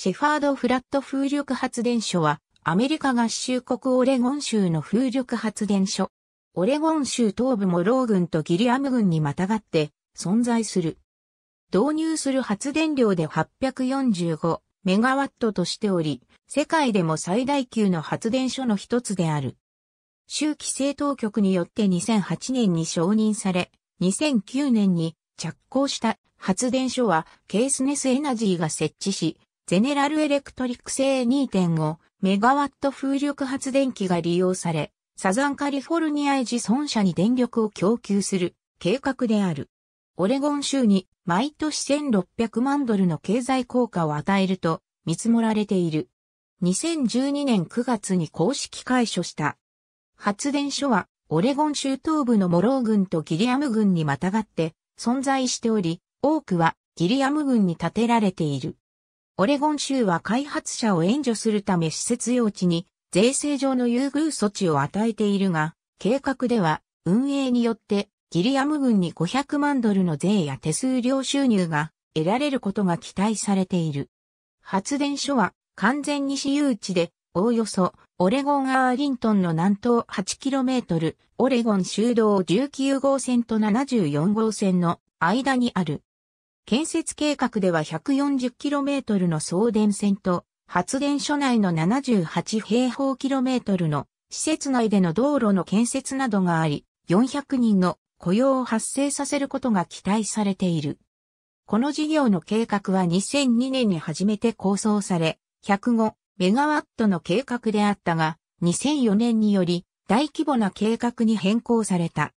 シェファードフラット風力発電所は、アメリカ合衆国オレゴン州の風力発電所。オレゴン州東部モロー軍とギリアム軍にまたがって存在する。導入する発電量で845メガワットとしており、世界でも最大級の発電所の一つである。州規制当局によって2008年に承認され、2009年に着工した発電所はケースネスエナジーが設置し、ゼネラルエレクトリック製2.5メガワット風力発電機が利用され、サザンカリフォルニアエジソン社に電力を供給する計画である。オレゴン州に毎年1600万ドルの経済効果を与えると見積もられている。2012年9月に公式開所した。発電所はオレゴン州東部のモロー郡とギリアム郡にまたがって存在しており、多くはギリアム郡に建てられている。オレゴン州は開発者を援助するため施設用地に税制上の優遇措置を与えているが、計画では運営によってギリアム軍に500万ドルの税や手数料収入が得られることが期待されている。発電所は完全に私有地で、おおよそオレゴン・アーリントンの南東 8km、オレゴン州道19号線と74号線の間にある。建設計画では 140km の送電線と、発電所内の78平方キロメートルの施設内での道路の建設などがあり、400人の雇用を発生させることが期待されている。この事業の計画は2002年に初めて構想され、105メガワットの計画であったが、2004年により大規模な計画に変更された。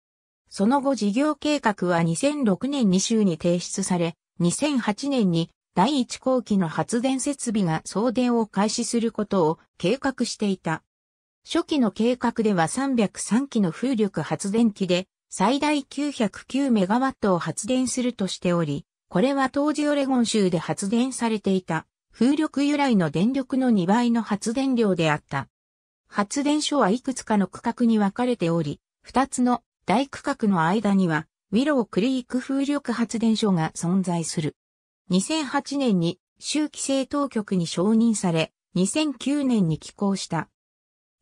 その後事業計画は2006年2週に提出され、2008年に第1後期の発電設備が送電を開始することを計画していた。初期の計画では303基の風力発電機で最大909メガワットを発電するとしており、これは当時オレゴン州で発電されていた風力由来の電力の2倍の発電量であった。発電所はいくつかの区画に分かれており、2つの大区画の間にはウィロークリーク風力発電所が存在する。2008年に州規制当局に承認され、2009年に寄港した。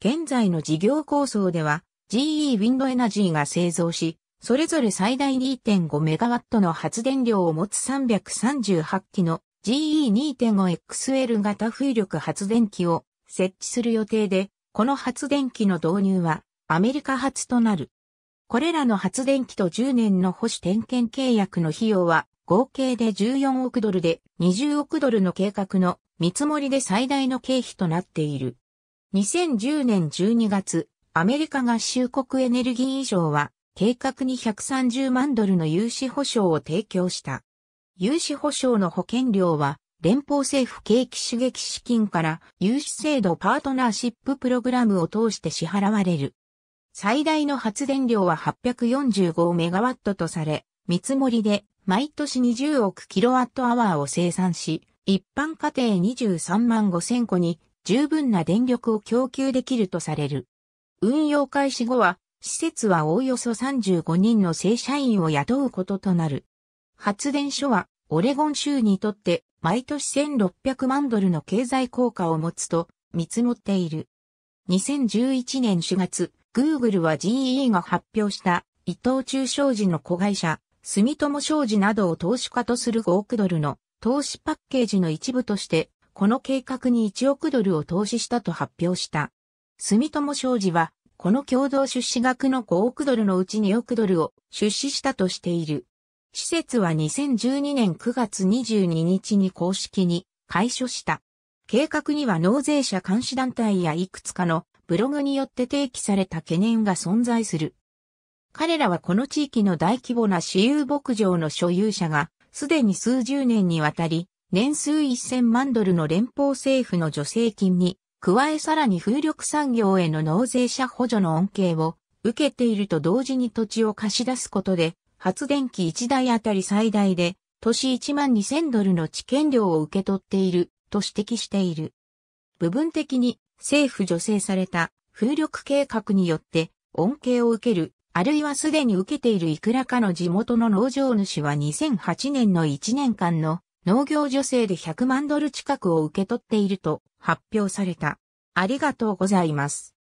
現在の事業構想では GE ウィンドエナジーが製造し、それぞれ最大2 5ットの発電量を持つ338機の GE2.5XL 型風力発電機を設置する予定で、この発電機の導入はアメリカ発となる。これらの発電機と10年の保守点検契約の費用は合計で14億ドルで20億ドルの計画の見積もりで最大の経費となっている。2010年12月、アメリカ合衆国エネルギー以上は計画に130万ドルの融資保証を提供した。融資保証の保険料は連邦政府景気刺激資金から融資制度パートナーシッププログラムを通して支払われる。最大の発電量は845メガワットとされ、見積もりで毎年20億キロワットアワーを生産し、一般家庭23万5000個に十分な電力を供給できるとされる。運用開始後は、施設はおおよそ35人の正社員を雇うこととなる。発電所は、オレゴン州にとって毎年1600万ドルの経済効果を持つと見積もっている。2011年4月、Google は GE が発表した伊藤忠商事の子会社、住友商事などを投資家とする5億ドルの投資パッケージの一部として、この計画に1億ドルを投資したと発表した。住友商事は、この共同出資額の5億ドルのうち2億ドルを出資したとしている。施設は2012年9月22日に公式に開所した。計画には納税者監視団体やいくつかのブログによって提起された懸念が存在する。彼らはこの地域の大規模な私有牧場の所有者が、すでに数十年にわたり、年数1000万ドルの連邦政府の助成金に、加えさらに風力産業への納税者補助の恩恵を受けていると同時に土地を貸し出すことで、発電機1台あたり最大で、年一1万2000ドルの知見料を受け取っていると指摘している。部分的に政府助成された風力計画によって恩恵を受ける、あるいはすでに受けているいくらかの地元の農場主は2008年の1年間の農業助成で100万ドル近くを受け取っていると発表された。ありがとうございます。